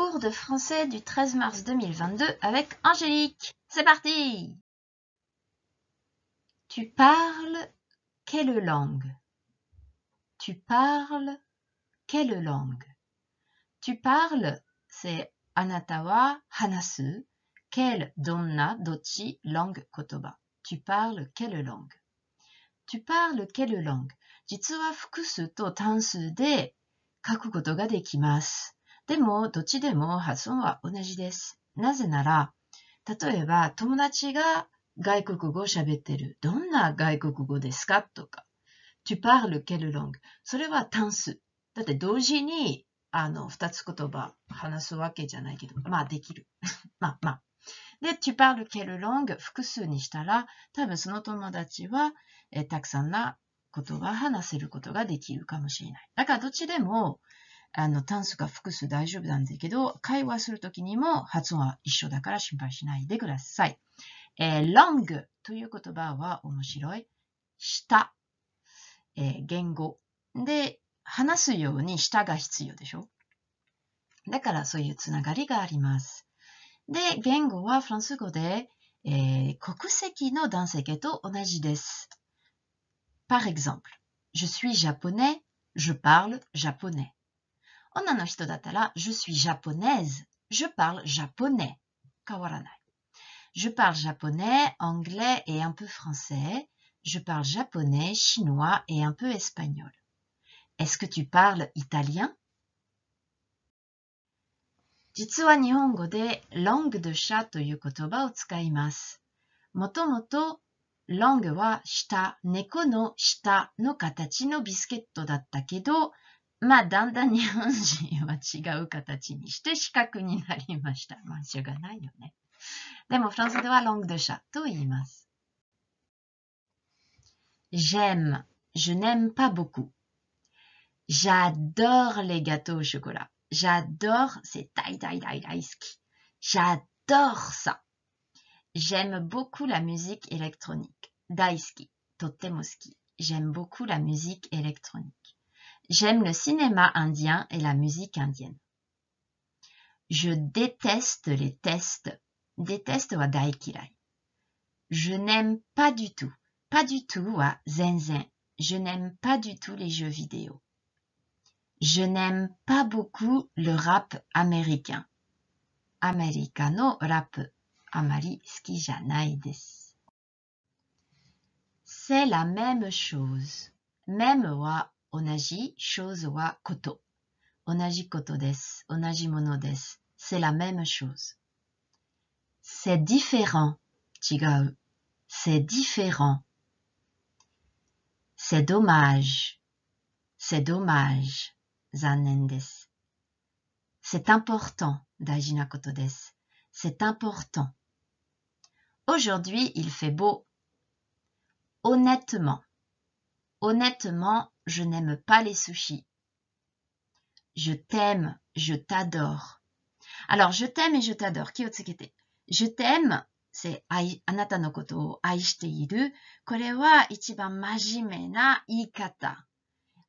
cours de français du 13 mars 2022 avec Angélique. C'est parti Tu parles quelle langue Tu parles quelle langue Tu parles, c'est Anatawa Hanasu, quelle donna dochi langue kotoba. Tu parles quelle langue Tu parles quelle langue 実は複数と単数で書くことができます。でも、どっちでも発音は同じです。なぜなら、例えば、友達が外国語を喋ってる。どんな外国語ですかとか。tu parles quelle langue? それは単数。だって同時に、あの、二つ言葉話すわけじゃないけど、まあできる。まあまあ。で、tu parles quelle langue? 複数にしたら、多分その友達は、えたくさんな言葉話せることができるかもしれない。だからどっちでも、あの、単数が複数大丈夫なんだけど、会話するときにも発音は一緒だから心配しないでください。えー、long という言葉は面白い。舌、えー、言語。で、話すように舌が必要でしょだからそういうつながりがあります。で、言語はフランス語で、えー、国籍の男性系と同じです。Par exemple, je suis japonais, je parle japonais. je suis japonaise. Je parle japonais. Je parle japonais, anglais et un peu français. Je parle japonais, chinois et un peu espagnol. Est-ce que tu parles italien? 実は日本語で langue de no という言葉を使います。もともと datta kedo la langue de chat J'aime. je n'aime pas beaucoup. J'adore les gâteaux au chocolat. J'adore, c'est taï taï J'adore ça. J'aime beaucoup la musique électronique. Daisuki, Totemoski. J'aime beaucoup la musique électronique. J'aime le cinéma indien et la musique indienne. Je déteste les tests. Déteste wa daikirai. Je n'aime pas du tout, pas du tout wa zenzen. Je n'aime pas du tout les jeux vidéo. Je n'aime pas beaucoup le rap américain. Americano rap amari ski janai C'est la même chose. Même wa Onaji chose wa koto. Onaji koto des. Onaji mono des. C'est la même chose. C'est différent. Chigau. C'est différent. C'est dommage. C'est dommage. Zanendes. C'est important. Dajina koto C'est important. Aujourd'hui, il fait beau. Honnêtement. Honnêtement, je n'aime pas les sushis. Je t'aime, je t'adore. Alors, je t'aime et je t'adore. Qui est Je t'aime, c'est anata no koto o aishite iru. est wa ikata.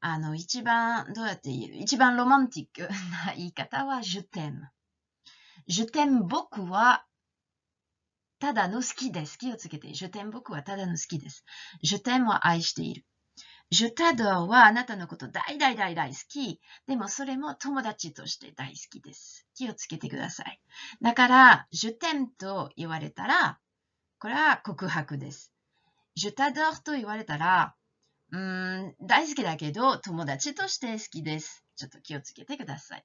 Ano, ichiban, do yatte iru? romantique na ikata je t'aime. Je t'aime beaucoup tada no suki desu. Qui est Je t'aime beaucoup tada no suki desu. Je t'aime wa aishite iru. Je t a d はあなたのこと大大大大好き。でもそれも友達として大好きです。気をつけてください。だから、je t a と言われたら、これは告白です。je t a d と言われたら、うん、大好きだけど友達として好きです。ちょっと気をつけてください。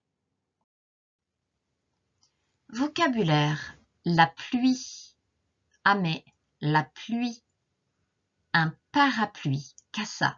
vocabulaire la pluie, a m a la pluie, un parapluie, cassa,